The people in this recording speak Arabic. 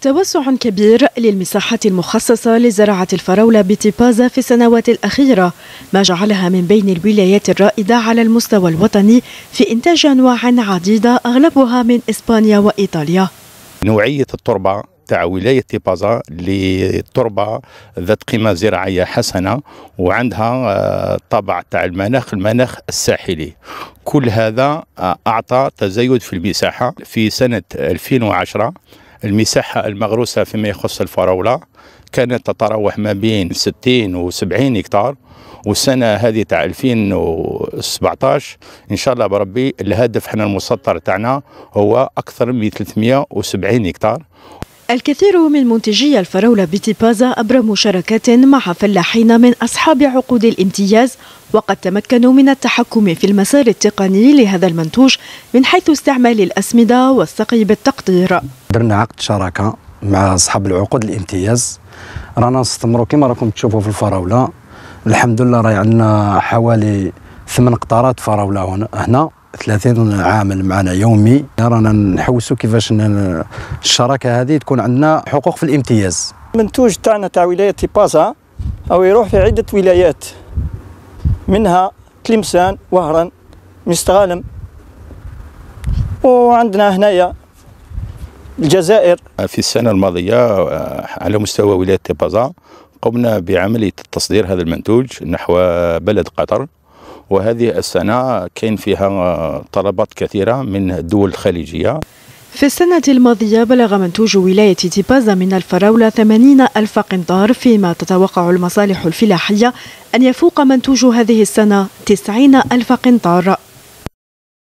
توسع كبير للمساحة المخصصة لزراعة الفراولة بتيبازا في السنوات الأخيرة ما جعلها من بين الولايات الرائدة على المستوى الوطني في إنتاج أنواع عديدة أغلبها من إسبانيا وإيطاليا نوعية التربة تاع ولايه تيبازا اللي ذات قيمه زراعيه حسنه وعندها آه، طابع تاع المناخ المناخ الساحلي كل هذا آه، اعطى تزايد في المساحه في سنه 2010 المساحة المغروسة فيما يخص الفراولة كانت تتراوح ما بين 60 و 70 هكتار والسنة هذه تاع 2017 إن شاء الله بربي الهدف حنا المسطر تاعنا هو أكثر من 370 هكتار الكثير من منتجي الفراولة بتيبازا أبرموا شراكات مع فلاحين من أصحاب عقود الامتياز وقد تمكنوا من التحكم في المسار التقني لهذا المنتوج من حيث استعمال الأسمدة والسقي بالتقطير درنا عقد شراكة مع أصحاب العقود الامتياز رانا نستمروا كما راكم تشوفوا في الفراولة الحمد لله راهي عندنا حوالي ثمان قطارات فراولة هنا 30 عامل معنا يومي رانا نحوسوا كيفاش الشراكه هذه تكون عندنا حقوق في الامتياز المنتوج تاعنا تاع ولايه تيبازا او يروح في عده ولايات منها تلمسان وهران مستغالم وعندنا هنايا الجزائر في السنة الماضية آه، على مستوى ولاية تيبازا قمنا بعملية تصدير هذا المنتوج نحو بلد قطر وهذه السنة كان فيها طلبات كثيرة من الدول الخليجية في السنة الماضية بلغ منتوج ولاية تيبازا من الفراولة 80 ألف قنطار فيما تتوقع المصالح الفلاحية أن يفوق منتوج هذه السنة 90 ألف قنطار